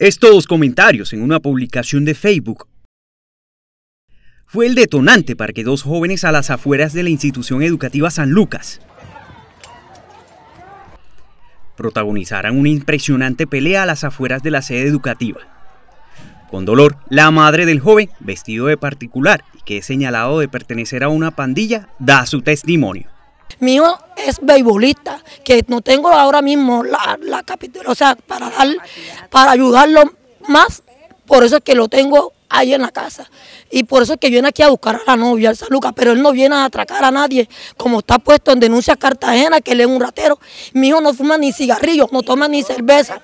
Estos comentarios en una publicación de Facebook fue el detonante para que dos jóvenes a las afueras de la institución educativa San Lucas protagonizaran una impresionante pelea a las afueras de la sede educativa. Con dolor, la madre del joven, vestido de particular y que es señalado de pertenecer a una pandilla, da su testimonio. Mi es beibolista, que no tengo ahora mismo la, la capital, o sea, para, dar, para ayudarlo más, por eso es que lo tengo ahí en la casa. Y por eso es que viene aquí a buscar a la novia, al saluca, pero él no viene a atracar a nadie, como está puesto en denuncia Cartagena, que él es un ratero. Mi no fuma ni cigarrillo, no toma ni cerveza.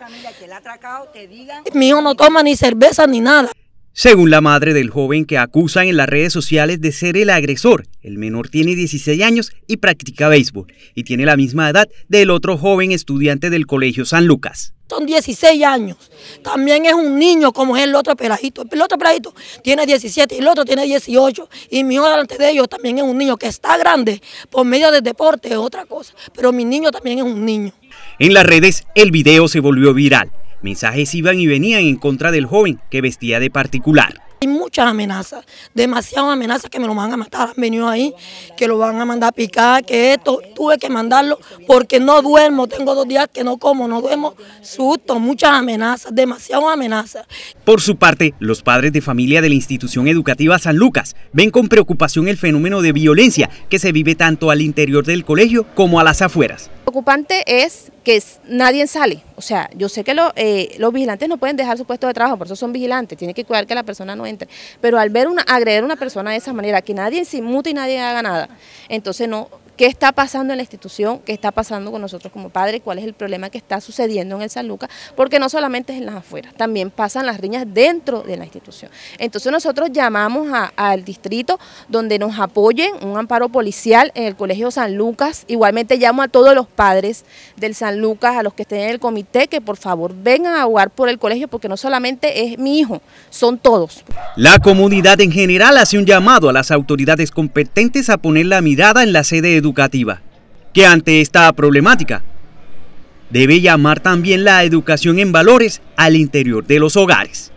Mi hijo no toma ni cerveza ni nada. Según la madre del joven que acusan en las redes sociales de ser el agresor, el menor tiene 16 años y practica béisbol y tiene la misma edad del otro joven estudiante del Colegio San Lucas. Son 16 años, también es un niño como es el otro pelajito. El otro pelajito tiene 17 y el otro tiene 18 y mi hijo delante de ellos también es un niño que está grande por medio del deporte es otra cosa, pero mi niño también es un niño. En las redes el video se volvió viral Mensajes iban y venían en contra del joven que vestía de particular. Hay muchas amenazas, demasiadas amenazas que me lo van a matar, han venido ahí, que lo van a mandar a picar, que esto, tuve que mandarlo porque no duermo, tengo dos días que no como, no duermo, susto, muchas amenazas, demasiadas amenazas. Por su parte, los padres de familia de la institución educativa San Lucas ven con preocupación el fenómeno de violencia que se vive tanto al interior del colegio como a las afueras preocupante es que nadie sale. O sea, yo sé que eh, los vigilantes no pueden dejar su puesto de trabajo, por eso son vigilantes, tienen que cuidar que la persona no entre. Pero al ver una, agredir a una persona de esa manera, que nadie se mute y nadie haga nada, entonces no, qué está pasando en la institución, qué está pasando con nosotros como padres, cuál es el problema que está sucediendo en el San Lucas, porque no solamente es en las afueras, también pasan las riñas dentro de la institución. Entonces nosotros llamamos al distrito donde nos apoyen un amparo policial en el Colegio San Lucas, igualmente llamo a todos los padres del San Lucas, a los que estén en el comité, que por favor vengan a jugar por el colegio, porque no solamente es mi hijo, son todos. La comunidad en general hace un llamado a las autoridades competentes a poner la mirada en la sede educativa educativa, que ante esta problemática debe llamar también la educación en valores al interior de los hogares.